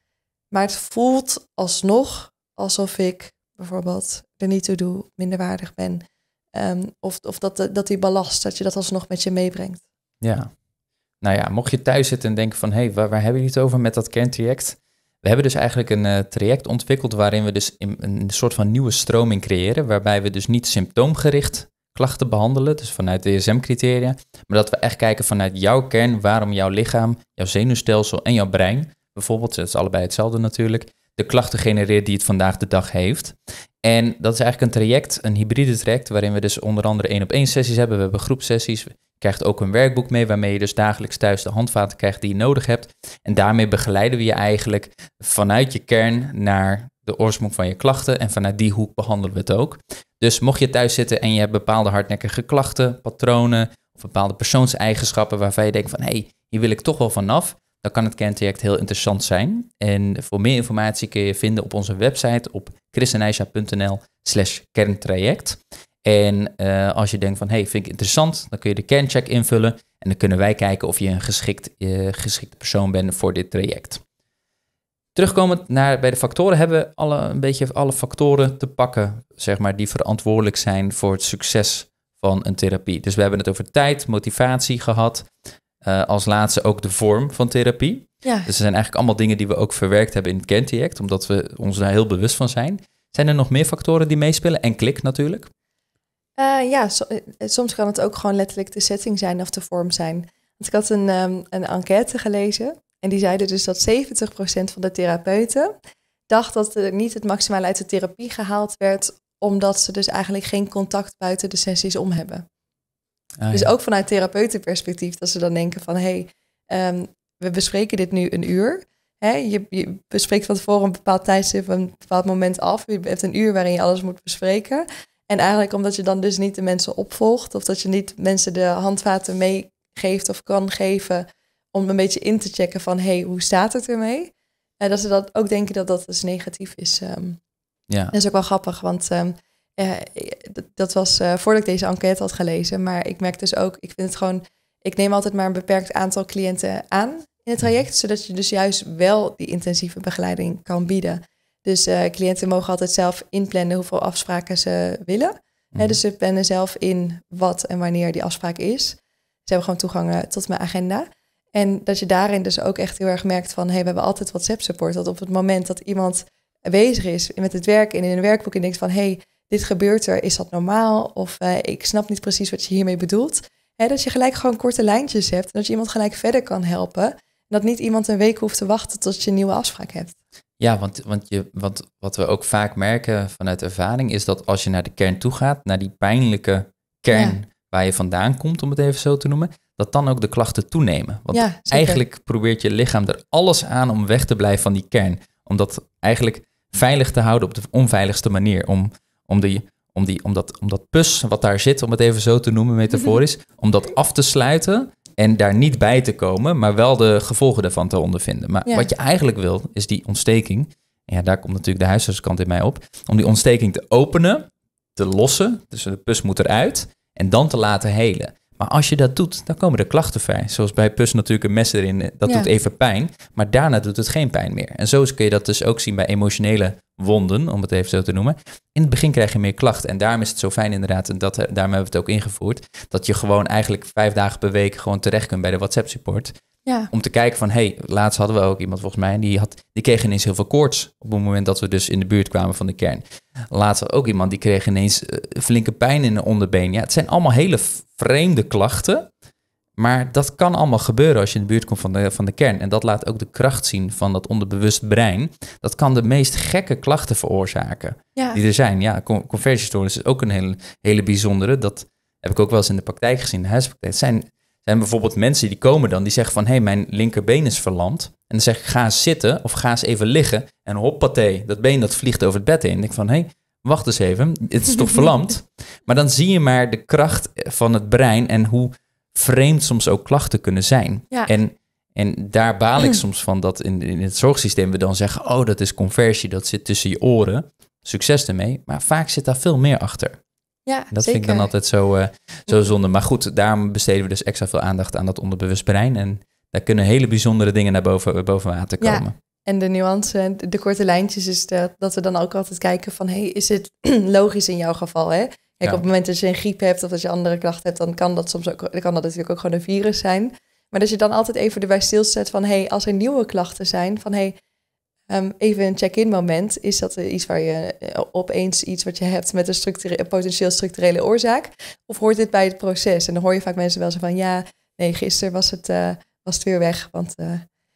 Maar het voelt alsnog alsof ik bijvoorbeeld er niet toe doe, minderwaardig ben. Ehm, of of dat, eh, dat die ballast, dat je dat alsnog met je meebrengt. Ja. Nou ja, mocht je thuis zitten en denken van... hé, hey, waar, waar, hebben jullie het over met dat kerntraject? We hebben dus eigenlijk een eh, traject ontwikkeld... waarin we dus in, een soort van nieuwe stroming creëren... waarbij we dus niet symptoomgericht klachten behandelen... dus vanuit DSM-criteria... E maar dat we echt kijken vanuit jouw kern... waarom jouw lichaam, jouw zenuwstelsel en jouw brein... bijvoorbeeld, dat is allebei hetzelfde natuurlijk de klachten genereert die het vandaag de dag heeft. En dat is eigenlijk een traject, een hybride traject, waarin we dus onder andere één op één sessies hebben. We hebben groepsessies. krijgt ook een werkboek mee, waarmee je dus dagelijks thuis de handvaten krijgt die je nodig hebt. En daarmee begeleiden we je eigenlijk vanuit je kern naar de oorsprong van je klachten. En vanuit die hoek behandelen we het ook. Dus mocht je thuis zitten en je hebt bepaalde hardnekkige klachten, patronen of bepaalde persoonseigenschappen waarvan je denkt van hé, hey, hier wil ik toch wel vanaf, dan kan het kerntraject heel interessant zijn. En voor meer informatie kun je vinden op onze website op christenijsja.nl slash kerntraject. En eh, als je denkt van, hey, vind ik interessant, dan kun je de kerncheck invullen. En dan kunnen wij kijken of je een geschikt, eh, geschikte persoon bent voor dit traject. Terugkomend naar, bij de factoren hebben we alle, een beetje alle factoren te pakken, zeg maar, die verantwoordelijk zijn voor het succes van een therapie. Dus we hebben het over tijd, motivatie gehad, eh, als laatste ook de vorm van therapie. Ja. Dus er zijn eigenlijk allemaal dingen die we ook verwerkt hebben in het Gentiact, omdat we ons daar heel bewust van zijn. Zijn er nog meer factoren die meespelen? En klik natuurlijk. Eh, ja, eh, soms kan het ook gewoon letterlijk de setting zijn of de vorm zijn. Want ik had een, ehm, een enquête gelezen en die zeiden dus dat 70% van de therapeuten dacht dat er niet het maximale uit de therapie gehaald werd, omdat ze dus eigenlijk geen contact buiten de sessies om hebben. Ah, dus ook vanuit therapeutenperspectief, dat ze dan denken van hé, hey, ehm, we bespreken dit nu een uur. Hè? Je, je, bespreekt van tevoren een bepaald tijdstip, een bepaald moment af. Je hebt een uur waarin je alles moet bespreken. En eigenlijk omdat je dan dus niet de mensen opvolgt of dat je niet mensen de handvaten meegeeft of kan geven om een beetje in te checken van hé, hey, hoe staat het ermee? En dat ze dat ook denken dat dat dus negatief is. Ehm. Ja. Dat is ook wel grappig, want ehm, eh, eh, dat was eh, voordat ik deze enquête had gelezen. Maar ik merk dus ook, ik vind het gewoon, ik neem altijd maar een beperkt aantal cliënten aan in het traject, mhm. zodat je dus juist wel die intensieve begeleiding kan bieden. Dus cliënten mogen altijd zelf inplannen hoeveel afspraken ze willen. Mhm. dus ze plannen zelf in wat en wanneer die afspraak is. Ze hebben gewoon toegang tot mijn agenda. En dat je daarin dus ook echt heel erg merkt van... hé, hey, we hebben altijd WhatsApp-support. Dat op het moment dat iemand bezig is met het werk en in een werkboek... en denkt van, hé, hey, dit gebeurt er, is dat normaal? Of eh, ik snap niet precies wat je hiermee bedoelt. Hè, dat je gelijk gewoon korte lijntjes hebt en dat je iemand gelijk verder kan helpen. Dat niet iemand een week hoeft te wachten tot je een nieuwe afspraak hebt. Ja, want, want je, wat, wat we ook vaak merken vanuit ervaring is dat als je naar de kern toe gaat, naar die pijnlijke kern waar je vandaan komt, om het even zo te noemen, dat dan ook de klachten toenemen. Want eigenlijk probeert je lichaam er alles aan om weg te blijven van die kern. Om dat eigenlijk veilig te houden op de onveiligste manier. Om om, die, om, die, om, dat, om dat pus wat daar zit, om het even zo te noemen, metaforisch, mhm. om dat af te sluiten en daar niet bij te komen, maar wel de gevolgen daarvan te ondervinden. Maar wat je eigenlijk wil, is die ontsteking. En ja, daar komt natuurlijk de huisartskant in mij op. Om die ontsteking te openen, te lossen. Dus de pus moet eruit. En dan te laten helen. Maar als je dat doet, dan komen de klachten vrij. Zoals bij pus natuurlijk een mes erin, eh, dat doet even pijn, maar daarna doet het geen pijn meer. En zo kun je dat dus ook zien bij emotionele wonden, om het even zo te noemen. In het begin krijg je meer klachten en daarom is het zo fijn inderdaad, en dat, eh, daarom hebben we het ook ingevoerd, dat je gewoon eigenlijk vijf dagen per week gewoon terecht kunt bij de WhatsApp support. Ja. Om te kijken van, hey, laatst hadden we ook iemand volgens mij, die, had, die kreeg ineens heel veel koorts op het moment dat we dus in de buurt kwamen van de kern. Laatst ook iemand die kreeg ineens eh, flinke pijn in de onderbeen. Ja, het zijn allemaal hele vreemde klachten, maar dat kan allemaal gebeuren als je in de buurt komt van de, van de kern. En dat laat ook de kracht zien van dat onderbewust brein. Dat kan de meest gekke klachten veroorzaken die er zijn. Ja, is ook een hele, hele bijzondere. Dat heb ik ook wel eens in de praktijk gezien, de huispraktijk. Het zijn zijn bijvoorbeeld mensen die komen dan, die zeggen van... hé, hey, mijn linkerbeen is verlamd. En dan zeg ik, ga eens zitten of ga eens even liggen. En hoppatee, dat been dat vliegt over het bed heen. En ik van, hé, hey, wacht eens even, het is toch verlamd? maar dan zie je maar de kracht van het brein... en hoe vreemd soms ook klachten kunnen zijn. En, en daar baal ik soms van dat in, in het zorgsysteem we dan zeggen... oh, dat is conversie, dat zit tussen je oren. Succes ermee. Maar vaak zit daar veel meer achter. Ja, dat vind ik dan altijd zo, eh, zo zonde. Maar goed, daarom besteden we dus extra veel aandacht aan dat onderbewust brein. En daar kunnen hele bijzondere dingen naar boven, boven water komen. Ja. En de nuance de korte lijntjes is dat we dan ook altijd kijken van... hey, is het logisch in jouw geval, hè? Kijk, op het moment dat je een griep hebt of als je andere klachten hebt... dan kan dat soms ook, kan dat natuurlijk ook gewoon een virus zijn. Maar dat je dan altijd even erbij stilzet van... hey, als er nieuwe klachten zijn, van hey, Ehm, even een check-in moment. Is dat eh, iets waar je eh, opeens iets wat je hebt met een, structure een potentieel structurele oorzaak? Of hoort dit bij het proces? En dan hoor je vaak mensen wel zo van ja, nee, gisteren was het, eh, was het weer weg. Want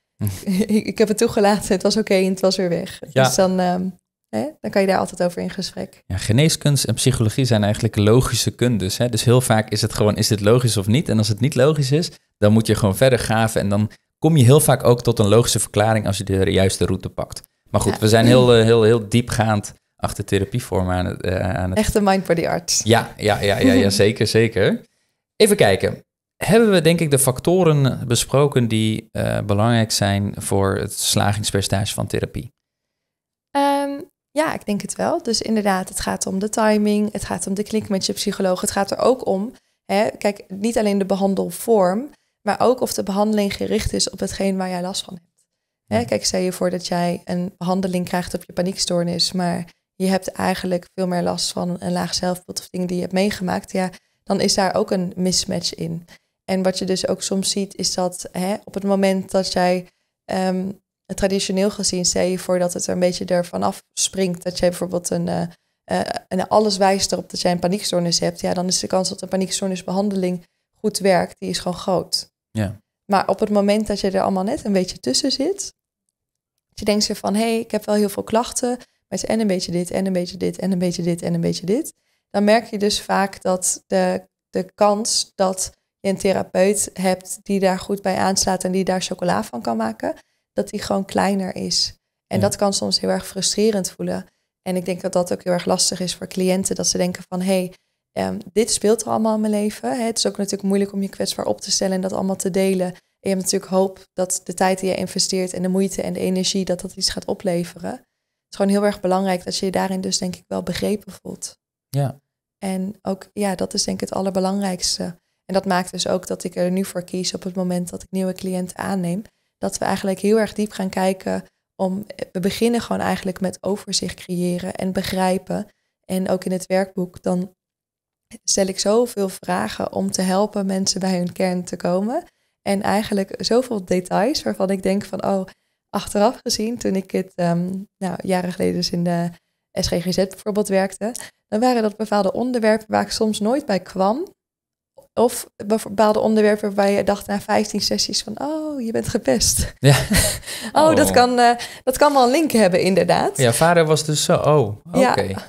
ik heb het toegelaten, het was oké en het was weer weg. Dus dan, ehm, hè, dan kan je daar altijd over in gesprek. Ja, geneeskunst en psychologie zijn eigenlijk logische kundes. Hè? Dus heel vaak is het gewoon, is dit logisch of niet? En als het niet logisch is, dan moet je gewoon verder graven en dan kom je heel vaak ook tot een logische verklaring als je de juiste route pakt. Maar goed, we zijn heel, eh, heel, heel diepgaand achter therapievormen aan het, eh, aan het... Echte mind body arts. Ja, ja, ja, ja, ja zeker, zeker. Even kijken. Hebben we denk ik de factoren besproken die eh, belangrijk zijn voor het slagingspercentage van therapie? Ehm, ja, ik denk het wel. Dus inderdaad, het gaat om de timing, het gaat om de klink met je psycholoog, het gaat er ook om. Hè, kijk, niet alleen de behandelvorm, maar ook of de behandeling gericht is op hetgeen waar jij last van hebt. kijk, stel je voor dat jij een behandeling krijgt op je paniekstoornis, maar je hebt eigenlijk veel meer last van een laag zelfbeeld of dingen die je hebt meegemaakt. Ja, dan is daar ook een mismatch in. En wat je dus ook soms ziet, is dat hè, op het moment dat jij ehm, traditioneel gezien, stel je voor dat het er een beetje ervan afspringt, dat jij bijvoorbeeld een. Uh, uh, alles wijst erop dat jij een paniekstoornis hebt, ja, dan is de kans dat een paniekstoornisbehandeling goed werkt, die is gewoon groot. Ja. Maar op het moment dat je er allemaal net een beetje tussen zit, dat je denkt ze van hé, hey, ik heb wel heel veel klachten, maar het is en een beetje dit, en een beetje dit, en een beetje dit, en een beetje dit. Dan merk je dus vaak dat de, de kans dat je een therapeut hebt die daar goed bij aanslaat en die daar chocola van kan maken, dat die gewoon kleiner is. En dat kan soms heel erg frustrerend voelen. En ik denk dat dat ook heel erg lastig is voor cliënten, dat ze denken van hé, hey, Ehm, dit speelt er allemaal in mijn leven. Het is ook natuurlijk moeilijk om je kwetsbaar op te stellen en dat allemaal te delen. En je hebt natuurlijk hoop dat de tijd die je investeert en de moeite en de energie, dat dat iets gaat opleveren. Het is gewoon heel erg belangrijk dat je je daarin dus denk ik wel begrepen voelt. Ja. En ook, ja, dat is denk ik het allerbelangrijkste. En dat maakt dus ook dat ik er nu voor kies op het moment dat ik nieuwe cliënten aanneem. Dat we eigenlijk heel erg diep gaan kijken om, eh, we beginnen gewoon eigenlijk met overzicht creëren en begrijpen. En ook in het werkboek dan stel ik zoveel vragen om te helpen mensen bij hun kern te komen. En eigenlijk zoveel details waarvan ik denk van, oh, achteraf gezien, toen ik het ehm, nou, jaren geleden dus in de SGGZ bijvoorbeeld werkte, dan waren dat bepaalde onderwerpen waar ik soms nooit bij kwam. Of bepaalde onderwerpen waar je dacht na 15 sessies van, oh, je bent gepest. Ja. oh, Dat, oh. kan, eh, dat kan wel een link hebben, inderdaad. Ja, vader was dus zo, oh, oké.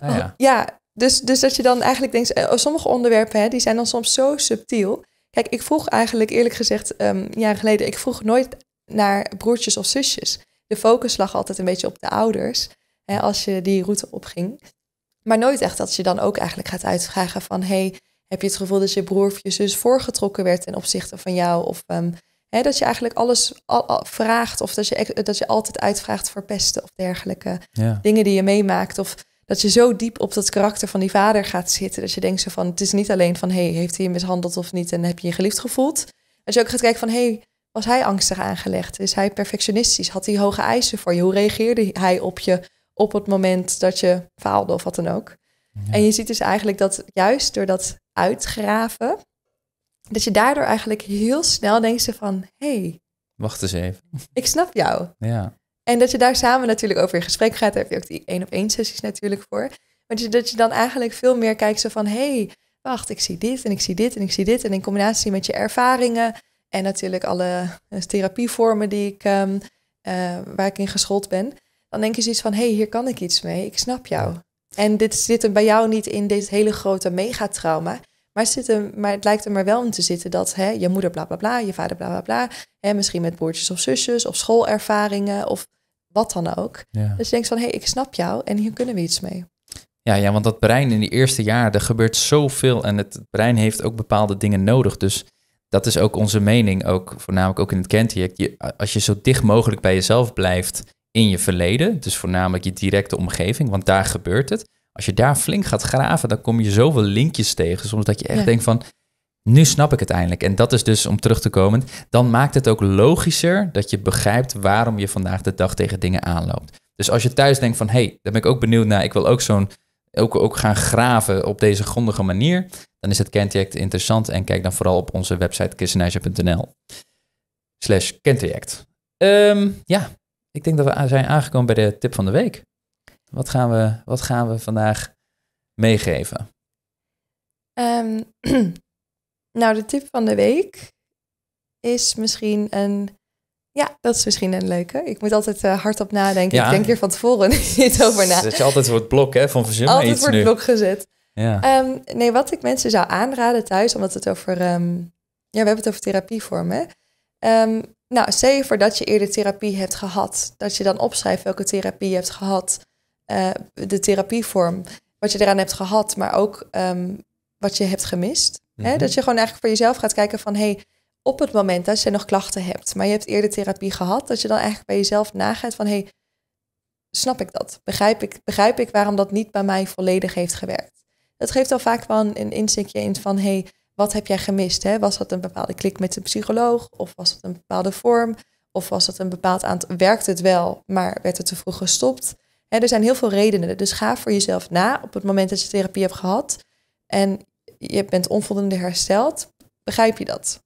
Nou ja. ja, dus, dus dat je dan eigenlijk denkt, eh, oh, sommige onderwerpen hè, die zijn dan soms zo subtiel. Kijk, ik vroeg eigenlijk eerlijk gezegd, een ehm, jaren geleden, ik vroeg nooit naar broertjes of zusjes. De focus lag altijd een beetje op de ouders, hè, als je die route opging. Maar nooit echt dat je dan ook eigenlijk gaat uitvragen van, hey, heb je het gevoel dat je broer of je zus voorgetrokken werd ten opzichte van jou? Of ehm, hè, dat je eigenlijk alles al, vraagt of dat je, dat je altijd uitvraagt voor pesten of dergelijke dingen die je meemaakt. Of dat je zo diep op dat karakter van die vader gaat zitten. Dat je denkt zo van, het is niet alleen van, hey, heeft hij je mishandeld of niet en heb je je geliefd gevoeld? Als je ook gaat kijken van, hey, was hij angstig aangelegd? Is hij perfectionistisch? Had hij hoge eisen voor je? Hoe reageerde hij op je op het moment dat je faalde of wat dan ook? En je ziet dus eigenlijk dat juist door dat uitgraven, dat je daardoor eigenlijk heel snel denkt ze van, hey, wacht eens even. Ik snap jou. Ja. En dat je daar samen natuurlijk over in gesprek gaat. Daar heb je ook die één op één sessies natuurlijk voor. want dus dat je, dan eigenlijk veel meer kijkt zo van... hé, hey, wacht, ik zie dit en ik zie dit en ik zie dit. En in combinatie met je ervaringen... en natuurlijk alle eh, therapievormen die ik, ehm, eh, waar ik in geschoold ben... dan denk je zoiets van, hé, hey, hier kan ik iets mee. Ik snap jou. En dit zit er bij jou niet in dit hele grote megatrauma... Maar, zit er, maar het lijkt er maar wel in te zitten dat hè, je moeder bla bla bla, je vader bla bla bla. misschien met broertjes of zusjes of schoolervaringen of wat dan ook. Dus je denkt van, hé, hey, ik snap jou en hier kunnen we iets mee. Ja, ja, want dat brein in die eerste jaar, er gebeurt zoveel en het brein heeft ook bepaalde dingen nodig. Dus dat is ook onze mening, ook, voornamelijk ook in het kentje. Als je zo dicht mogelijk bij jezelf blijft in je verleden, dus voornamelijk je directe omgeving, want daar gebeurt het. Als je daar flink gaat graven, dan kom je zoveel linkjes tegen. Soms dat je echt denkt van, nu snap ik het eindelijk. En dat is dus, om terug te komen, dan maakt het ook logischer dat je begrijpt waarom je vandaag de dag tegen dingen aanloopt. Dus als je thuis denkt van, hé, hey, daar ben ik ook benieuwd naar, ik wil ook zo'n, ook, ook gaan graven op deze grondige manier, dan is het Kentject interessant en kijk dan vooral op onze website kissenijsje.nl slash ehm, ja, ik denk dat we zijn aangekomen bij de tip van de week. Wat gaan we, wat gaan we vandaag meegeven? Um, Nou, de tip van de week is misschien een. Ja, dat is misschien een leuke. Ik moet altijd uh, eh, hardop nadenken. Ja. Ik denk hier van tevoren niet over na. Dat je altijd voor het blok hè, van verzin Altijd voor het blok gezet. Ja. Ehm, nee, wat ik mensen zou aanraden thuis, omdat het over. Ehm, ja, we hebben het over therapievormen. Ehm, nou, zeker voordat dat je eerder therapie hebt gehad. Dat je dan opschrijft welke therapie je hebt gehad. Eh, de therapievorm, wat je eraan hebt gehad. Maar ook wat je hebt gemist. hè? Mhm. Dat je gewoon eigenlijk voor jezelf gaat kijken van... hey, op het moment dat je nog klachten hebt, maar je hebt eerder therapie gehad, dat je dan eigenlijk bij jezelf nagaat van hey, snap ik dat? Begrijp ik, begrijp ik waarom dat niet bij mij volledig heeft gewerkt? Dat geeft al vaak wel een, een inzichtje in van hey, wat heb jij gemist? Hè? Was dat een bepaalde klik met de psycholoog? Of was dat een bepaalde vorm? Of was dat een bepaald aantal, werkt het wel, maar werd het te vroeg gestopt? er zijn heel veel redenen, dus ga voor jezelf na op het moment dat je therapie hebt gehad en je bent onvoldoende hersteld, begrijp je dat.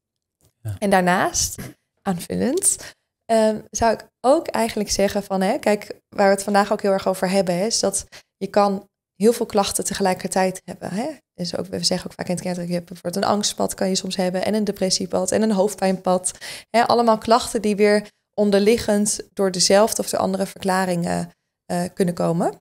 En daarnaast, aanvullend, ehm, zou ik ook eigenlijk zeggen van, hè, kijk, waar we het vandaag ook heel erg over hebben, is dat je kan heel veel klachten tegelijkertijd hebben. Hè? Dus ook, we zeggen ook vaak in het dat je hebt bijvoorbeeld een angstpad kan je soms hebben en een depressiepad en een hoofdpijnpad. Hè? Allemaal klachten die weer onderliggend door dezelfde of de andere verklaringen eh, kunnen komen.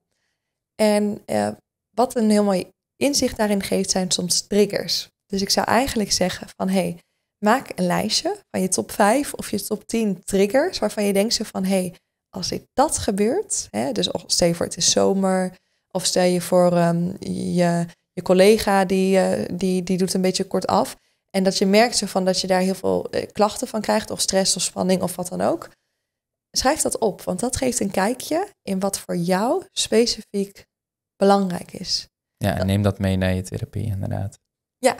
En eh, wat een heel mooi Inzicht daarin geeft zijn soms triggers. Dus ik zou eigenlijk zeggen van hé, hey, maak een lijstje van je top 5 of je top 10 triggers waarvan je denkt zo van hé, hey, als dit dat gebeurt, hè, dus stel je voor het is zomer of stel je voor ehm, je, je collega die, eh, die, die doet een beetje kort af en dat je merkt zo van dat je daar heel veel eh, klachten van krijgt of stress of spanning of wat dan ook. Schrijf dat op, want dat geeft een kijkje in wat voor jou specifiek belangrijk is. Ja, en neem dat mee naar je therapie, inderdaad. Ja,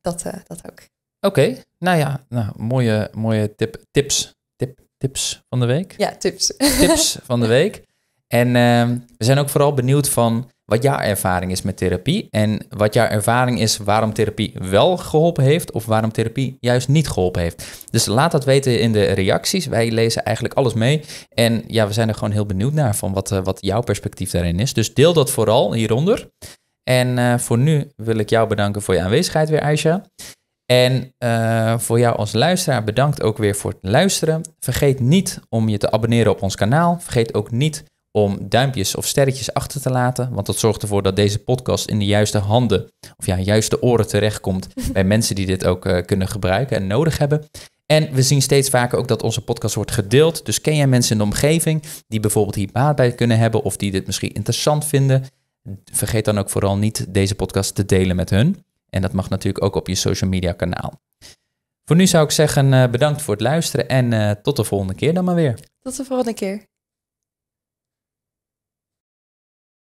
dat, eh, dat ook. Oké, nou ja, nou, mooie, mooie tip, tips. Tip, tips van de week. Ja, tips. Tips van de week. En ehm, we zijn ook vooral benieuwd van wat jouw ervaring is met therapie. En wat jouw ervaring is waarom therapie wel geholpen heeft of waarom therapie juist niet geholpen heeft. Dus laat dat weten in de reacties. Wij lezen eigenlijk alles mee. En ja, we zijn er gewoon heel benieuwd naar van wat, eh, wat jouw perspectief daarin is. Dus deel dat vooral hieronder. En eh, voor nu wil ik jou bedanken voor je aanwezigheid weer, Aisha. En eh, voor jou als luisteraar bedankt ook weer voor het luisteren. Vergeet niet om je te abonneren op ons kanaal. Vergeet ook niet om duimpjes of sterretjes achter te laten, want dat zorgt ervoor dat deze podcast in de juiste handen, of ja, juiste oren terechtkomt bij mensen die dit ook eh, kunnen gebruiken en nodig hebben. En we zien steeds vaker ook dat onze podcast wordt gedeeld. Dus ken jij mensen in de omgeving die bijvoorbeeld hier baat bij kunnen hebben of die dit misschien interessant vinden? vergeet dan ook vooral niet deze podcast te delen met hun. En dat mag natuurlijk ook op je social media kanaal. Voor nu zou ik zeggen eh, bedankt voor het luisteren en eh, tot de volgende keer dan maar weer. Tot de volgende keer.